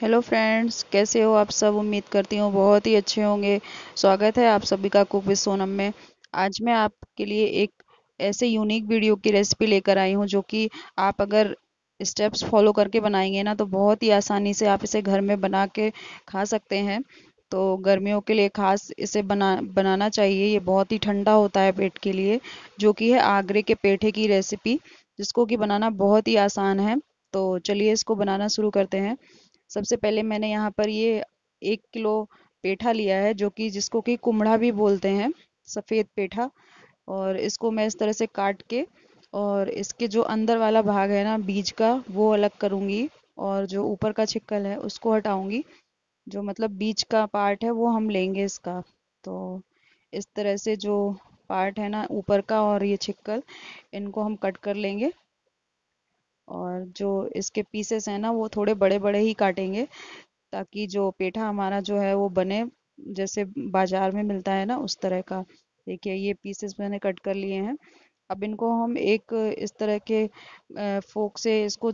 hello friends कैसे हो आप सब उम्मीद करती हूँ बहुत ही अच्छे होंगे स्वागत है आप सभी का कुक विद सोनम में आज मैं आपके लिए एक ऐसे यूनिक वीडियो की रेसिपी लेकर आई हूँ जो कि आप अगर स्टेप्स फॉलो करके बनाएंगे ना तो बहुत ही आसानी से आप इसे घर में बना के खा सकते हैं तो गर्मियों के लिए खास इसे बना बनाना चाहिए ये बहुत ही ठंडा होता है पेट के लिए जो कि है आगरे के पेठे की रेसिपी जिसको कि बनाना बहुत ही आसान है तो चलिए इसको बनाना शुरू करते हैं सबसे पहले मैंने यहाँ पर ये एक किलो पेठा लिया है जो कि जिसको कि कुमड़ा भी बोलते हैं सफ़ेद पेठा और इसको मैं इस तरह से काट के और इसके जो अंदर वाला भाग है ना बीज का वो अलग करूँगी और जो ऊपर का छिक्कल है उसको हटाऊँगी जो मतलब बीज का पार्ट है वो हम लेंगे इसका तो इस तरह से जो पार्ट है ना ऊपर का और ये छिक्कल इनको हम कट कर लेंगे और जो इसके पीसेस हैं ना वो थोड़े बड़े बड़े ही काटेंगे ताकि जो पेठा हमारा जो है वो बने जैसे बाज़ार में मिलता है ना उस तरह का देखिए ये पीसेस मैंने कट कर लिए हैं अब इनको हम एक इस तरह के फोक से इसको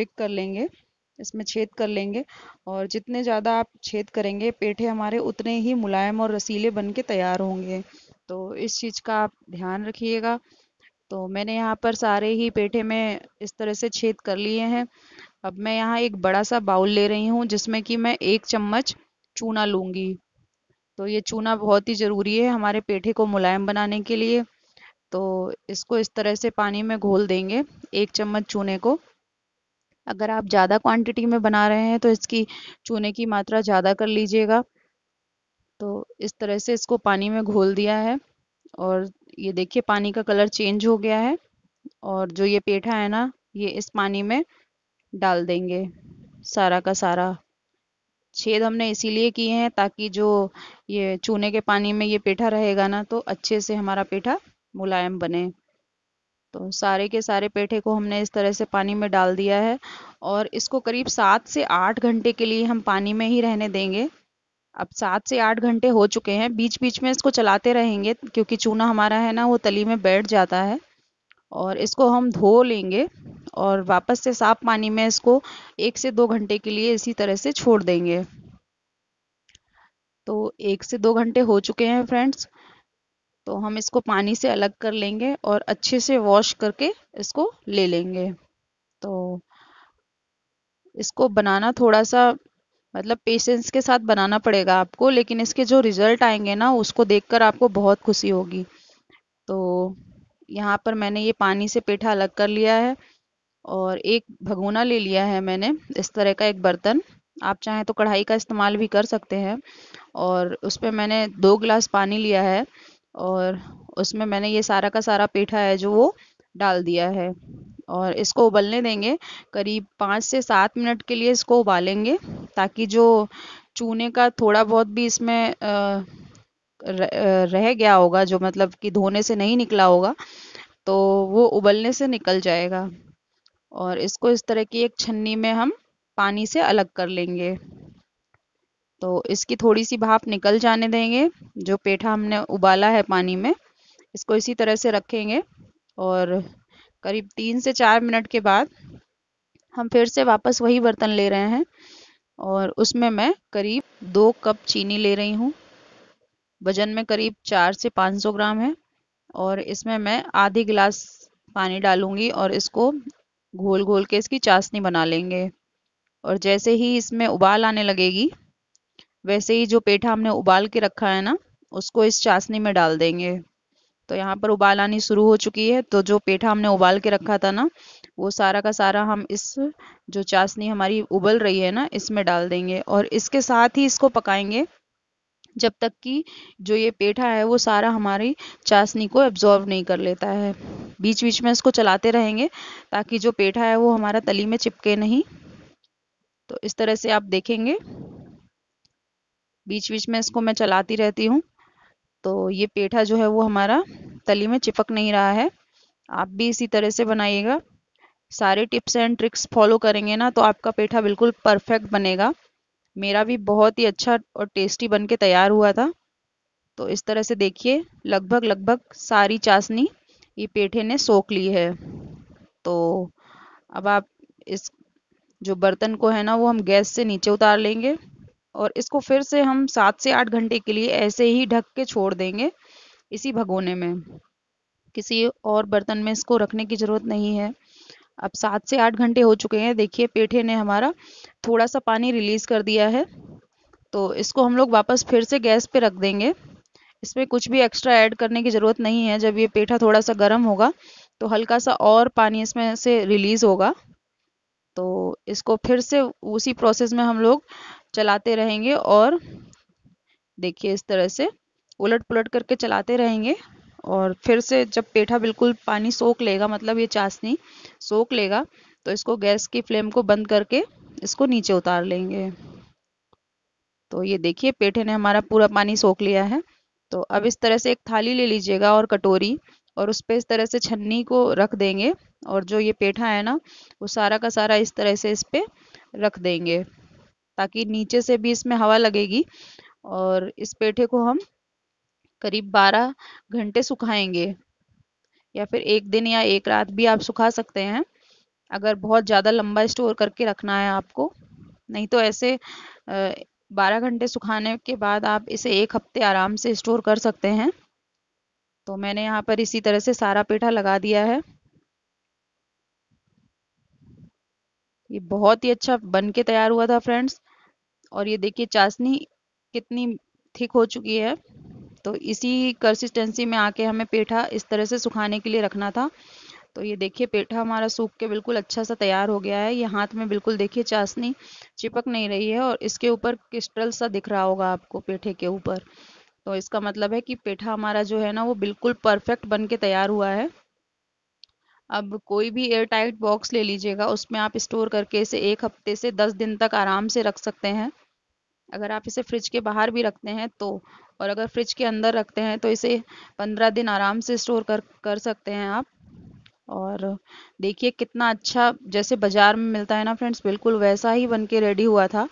बिक कर लेंगे इसमें छेद कर लेंगे और जितने ज़्यादा आप छेद करेंगे पेठे हमारे उतने ही मुलायम और रसीले बन के तैयार होंगे तो इस चीज़ का आप ध्यान रखिएगा तो मैंने यहाँ पर सारे ही पेठे में इस तरह से छेद कर लिए हैं अब मैं यहाँ एक बड़ा सा बाउल ले रही हूँ जिसमें कि मैं एक चम्मच चूना लूंगी तो ये चूना बहुत ही ज़रूरी है हमारे पेठे को मुलायम बनाने के लिए तो इसको इस तरह से पानी में घोल देंगे एक चम्मच चूने को अगर आप ज़्यादा क्वांटिटी में बना रहे हैं तो इसकी चूने की मात्रा ज़्यादा कर लीजिएगा तो इस तरह से इसको पानी में घोल दिया है और ये देखिए पानी का कलर चेंज हो गया है और जो ये पेठा है ना ये इस पानी में डाल देंगे सारा का सारा छेद हमने इसीलिए किए हैं ताकि जो ये चूने के पानी में ये पेठा रहेगा ना तो अच्छे से हमारा पेठा मुलायम बने तो सारे के सारे पेठे को हमने इस तरह से पानी में डाल दिया है और इसको करीब सात से आठ घंटे के लिए हम पानी में ही रहने देंगे अब सात से आठ घंटे हो चुके हैं बीच बीच में इसको चलाते रहेंगे क्योंकि चूना हमारा है ना वो तली में बैठ जाता है और इसको हम धो लेंगे और वापस से साफ पानी में इसको एक से दो घंटे के लिए इसी तरह से छोड़ देंगे तो एक से दो घंटे हो चुके हैं फ्रेंड्स तो हम इसको पानी से अलग कर लेंगे और अच्छे से वॉश करके इसको ले लेंगे तो इसको बनाना थोड़ा सा मतलब पेशेंस के साथ बनाना पड़ेगा आपको लेकिन इसके जो रिजल्ट आएंगे ना उसको देखकर आपको बहुत खुशी होगी तो यहाँ पर मैंने ये पानी से पेठा अलग कर लिया है और एक भगोना ले लिया है मैंने इस तरह का एक बर्तन आप चाहें तो कढ़ाई का इस्तेमाल भी कर सकते हैं और उस पर मैंने दो गिलास पानी लिया है और उसमें मैंने ये सारा का सारा पेठा है जो वो डाल दिया है और इसको उबलने देंगे करीब पाँच से सात मिनट के लिए इसको उबालेंगे ताकि जो चूने का थोड़ा बहुत भी इसमें रह गया होगा जो मतलब कि धोने से नहीं निकला होगा तो वो उबलने से निकल जाएगा और इसको इस तरह की एक छन्नी में हम पानी से अलग कर लेंगे तो इसकी थोड़ी सी भाप निकल जाने देंगे जो पेठा हमने उबाला है पानी में इसको इसी तरह से रखेंगे और करीब तीन से चार मिनट के बाद हम फिर से वापस वही बर्तन ले रहे हैं और उसमें मैं करीब दो कप चीनी ले रही हूँ वजन में करीब चार से पाँच सौ ग्राम है और इसमें मैं आधी गिलास पानी डालूंगी और इसको घोल घोल के इसकी चाशनी बना लेंगे और जैसे ही इसमें उबाल आने लगेगी वैसे ही जो पेठा हमने उबाल के रखा है ना उसको इस चाशनी में डाल देंगे तो यहाँ पर उबाल आनी शुरू हो चुकी है तो जो पेठा हमने उबाल के रखा था ना वो सारा का सारा हम इस जो चाशनी हमारी उबल रही है ना इसमें डाल देंगे और इसके साथ ही इसको पकाएंगे जब तक कि जो ये पेठा है वो सारा हमारी चाशनी को एब्जॉर्व नहीं कर लेता है बीच बीच में इसको चलाते रहेंगे ताकि जो पेठा है वो हमारा तली में चिपके नहीं तो इस तरह से आप देखेंगे बीच बीच में इसको मैं चलाती रहती हूँ तो ये पेठा जो है वो हमारा तली में चिपक नहीं रहा है आप भी इसी तरह से बनाइएगा सारे टिप्स एंड ट्रिक्स फॉलो करेंगे ना तो आपका पेठा बिल्कुल परफेक्ट बनेगा मेरा भी बहुत ही अच्छा और टेस्टी बन के तैयार हुआ था तो इस तरह से देखिए लगभग लगभग सारी चाशनी ये पेठे ने सोख ली है तो अब आप इस जो बर्तन को है ना वो हम गैस से नीचे उतार लेंगे और इसको फिर से हम सात से आठ घंटे के लिए ऐसे ही ढक के छोड़ देंगे इसी भगोने में किसी और बर्तन में इसको रखने की ज़रूरत नहीं है अब सात से आठ घंटे हो चुके हैं देखिए पेठे ने हमारा थोड़ा सा पानी रिलीज कर दिया है तो इसको हम लोग वापस फिर से गैस पे रख देंगे इसमें कुछ भी एक्स्ट्रा ऐड करने की ज़रूरत नहीं है जब ये पेठा थोड़ा सा गर्म होगा तो हल्का सा और पानी इसमें से रिलीज़ होगा तो इसको फिर से उसी प्रोसेस में हम लोग चलाते रहेंगे और देखिए इस तरह से उलट पुलट करके चलाते रहेंगे और फिर से जब पेठा बिल्कुल पानी सोख लेगा मतलब ये चाशनी सोख लेगा तो इसको गैस की फ्लेम को बंद करके इसको नीचे उतार लेंगे तो ये देखिए पेठे ने हमारा पूरा पानी सोख लिया है तो अब इस तरह से एक थाली ले लीजिएगा और कटोरी और उस पर इस तरह से छन्नी को रख देंगे और जो ये पेठा है ना वो सारा का सारा इस तरह से इस पर रख देंगे ताकि नीचे से भी इसमें हवा लगेगी और इस पेठे को हम करीब 12 घंटे सुखाएंगे या फिर एक दिन या एक रात भी आप सुखा सकते हैं अगर बहुत ज़्यादा लंबा स्टोर करके रखना है आपको नहीं तो ऐसे बारह घंटे सुखाने के बाद आप इसे एक हफ्ते आराम से स्टोर कर सकते हैं तो मैंने यहाँ पर इसी तरह से सारा पेठा लगा दिया है ये बहुत ही अच्छा बन के तैयार हुआ था फ्रेंड्स और ये देखिए चाशनी कितनी थिक हो चुकी है तो इसी कंसिस्टेंसी में आके हमें पेठा इस तरह से सुखाने के लिए रखना था तो ये देखिए पेठा हमारा सूख के बिल्कुल अच्छा सा तैयार हो गया है ये हाथ में बिल्कुल देखिए चाशनी चिपक नहीं रही है और इसके ऊपर क्रिस्टल सा दिख रहा होगा आपको पेठे के ऊपर तो इसका मतलब है कि पेठा हमारा जो है ना वो बिल्कुल परफेक्ट बन के तैयार हुआ है अब कोई भी एयर टाइट बॉक्स ले लीजिएगा उसमें आप स्टोर करके इसे एक हफ्ते से दस दिन तक आराम से रख सकते हैं अगर आप इसे फ्रिज के बाहर भी रखते हैं तो और अगर फ्रिज के अंदर रखते हैं तो इसे पंद्रह दिन आराम से स्टोर कर कर सकते हैं आप और देखिए कितना अच्छा जैसे बाज़ार में मिलता है ना फ्रेंड्स बिल्कुल वैसा ही बन के रेडी हुआ था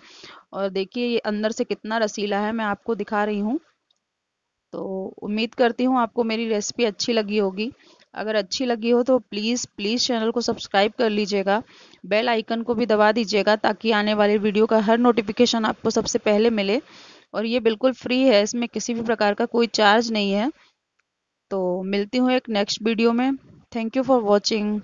और देखिए ये अंदर से कितना रसीला है मैं आपको दिखा रही हूँ तो उम्मीद करती हूँ आपको मेरी रेसिपी अच्छी लगी होगी अगर अच्छी लगी हो तो प्लीज़ प्लीज़ चैनल को सब्सक्राइब कर लीजिएगा बेल आइकन को भी दबा दीजिएगा ताकि आने वाले वीडियो का हर नोटिफिकेशन आपको सबसे पहले मिले और ये बिल्कुल फ्री है इसमें किसी भी प्रकार का कोई चार्ज नहीं है तो मिलती हूँ एक नेक्स्ट वीडियो में थैंक यू फॉर वॉचिंग